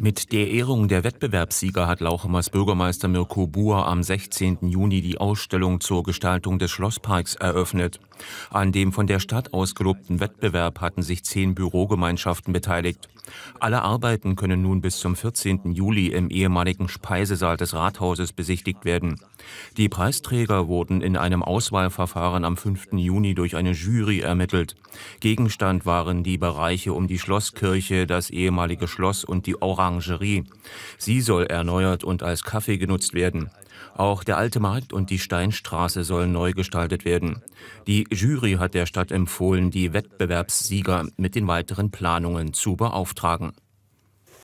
Mit der Ehrung der Wettbewerbssieger hat Lauchemers Bürgermeister Mirko Buhr am 16. Juni die Ausstellung zur Gestaltung des Schlossparks eröffnet. An dem von der Stadt ausgelobten Wettbewerb hatten sich zehn Bürogemeinschaften beteiligt. Alle Arbeiten können nun bis zum 14. Juli im ehemaligen Speisesaal des Rathauses besichtigt werden. Die Preisträger wurden in einem Auswahlverfahren am 5. Juni durch eine Jury ermittelt. Gegenstand waren die Bereiche um die Schlosskirche, das ehemalige Schloss und die Orangerie. Sie soll erneuert und als Kaffee genutzt werden. Auch der alte Markt und die Steinstraße sollen neu gestaltet werden. Die Jury hat der Stadt empfohlen, die Wettbewerbssieger mit den weiteren Planungen zu beauftragen.